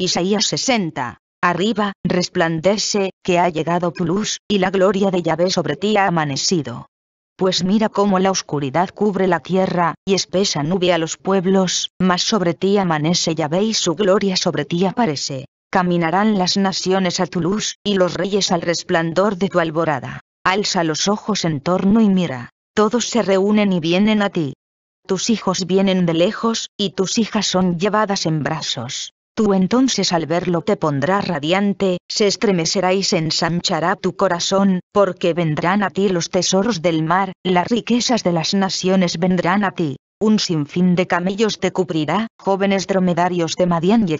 Isaías 60. Arriba, resplandece, que ha llegado tu luz, y la gloria de Yahvé sobre ti ha amanecido. Pues mira cómo la oscuridad cubre la tierra, y espesa nube a los pueblos, mas sobre ti amanece Yahvé y su gloria sobre ti aparece. Caminarán las naciones a tu luz, y los reyes al resplandor de tu alborada. Alza los ojos en torno y mira. Todos se reúnen y vienen a ti. Tus hijos vienen de lejos, y tus hijas son llevadas en brazos. Tú entonces al verlo te pondrás radiante, se estremecerá y se ensanchará tu corazón, porque vendrán a ti los tesoros del mar, las riquezas de las naciones vendrán a ti. Un sinfín de camellos te cubrirá, jóvenes dromedarios de Madian y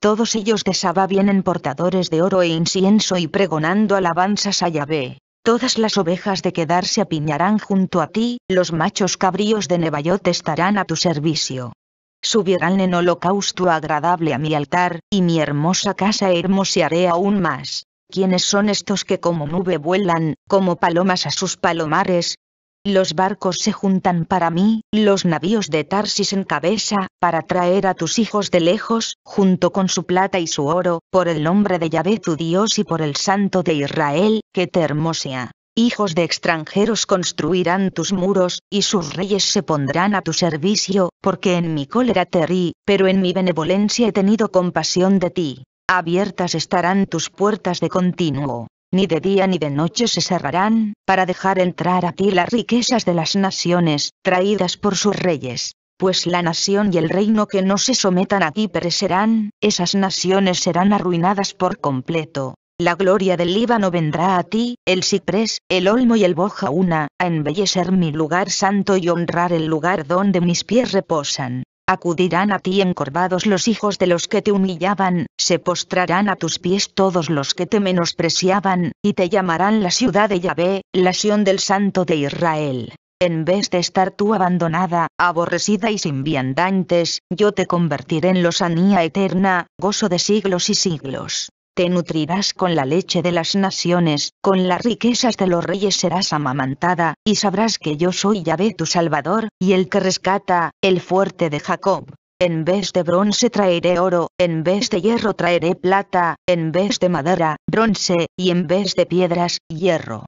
Todos ellos de Saba vienen portadores de oro e incienso y pregonando alabanzas a Yahvé. Todas las ovejas de Quedar se apiñarán junto a ti, los machos cabríos de Nebayot estarán a tu servicio subirán en holocausto agradable a mi altar, y mi hermosa casa hermosearé aún más. ¿Quiénes son estos que como nube vuelan, como palomas a sus palomares? Los barcos se juntan para mí, los navíos de Tarsis en cabeza, para traer a tus hijos de lejos, junto con su plata y su oro, por el nombre de Yahvé tu Dios y por el Santo de Israel, que te hermosea hijos de extranjeros construirán tus muros, y sus reyes se pondrán a tu servicio, porque en mi cólera te rí, pero en mi benevolencia he tenido compasión de ti. Abiertas estarán tus puertas de continuo, ni de día ni de noche se cerrarán, para dejar entrar a ti las riquezas de las naciones, traídas por sus reyes. Pues la nación y el reino que no se sometan a ti perecerán, esas naciones serán arruinadas por completo, la gloria del Líbano vendrá a ti, el ciprés, el olmo y el una, a embellecer mi lugar santo y honrar el lugar donde mis pies reposan. Acudirán a ti encorvados los hijos de los que te humillaban, se postrarán a tus pies todos los que te menospreciaban, y te llamarán la ciudad de Yahvé, la Sión del Santo de Israel. En vez de estar tú abandonada, aborrecida y sin viandantes, yo te convertiré en losanía eterna, gozo de siglos y siglos te nutrirás con la leche de las naciones, con las riquezas de los reyes serás amamantada, y sabrás que yo soy Yahvé tu Salvador, y el que rescata, el fuerte de Jacob. En vez de bronce traeré oro, en vez de hierro traeré plata, en vez de madera, bronce, y en vez de piedras, hierro.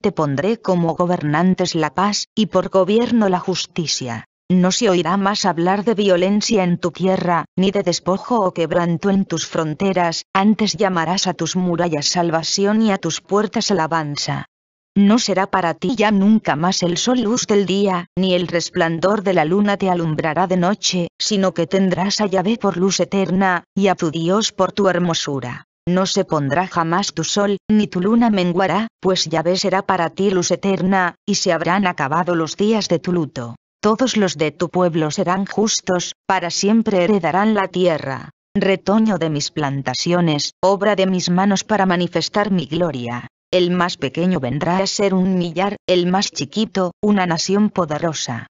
Te pondré como gobernantes la paz, y por gobierno la justicia. No se oirá más hablar de violencia en tu tierra, ni de despojo o quebranto en tus fronteras, antes llamarás a tus murallas salvación y a tus puertas alabanza. No será para ti ya nunca más el sol luz del día, ni el resplandor de la luna te alumbrará de noche, sino que tendrás a Yahvé por luz eterna, y a tu Dios por tu hermosura. No se pondrá jamás tu sol, ni tu luna menguará, pues Yahvé será para ti luz eterna, y se habrán acabado los días de tu luto todos los de tu pueblo serán justos, para siempre heredarán la tierra. Retoño de mis plantaciones, obra de mis manos para manifestar mi gloria. El más pequeño vendrá a ser un millar, el más chiquito, una nación poderosa.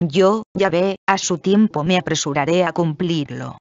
Yo, ya ve, a su tiempo me apresuraré a cumplirlo.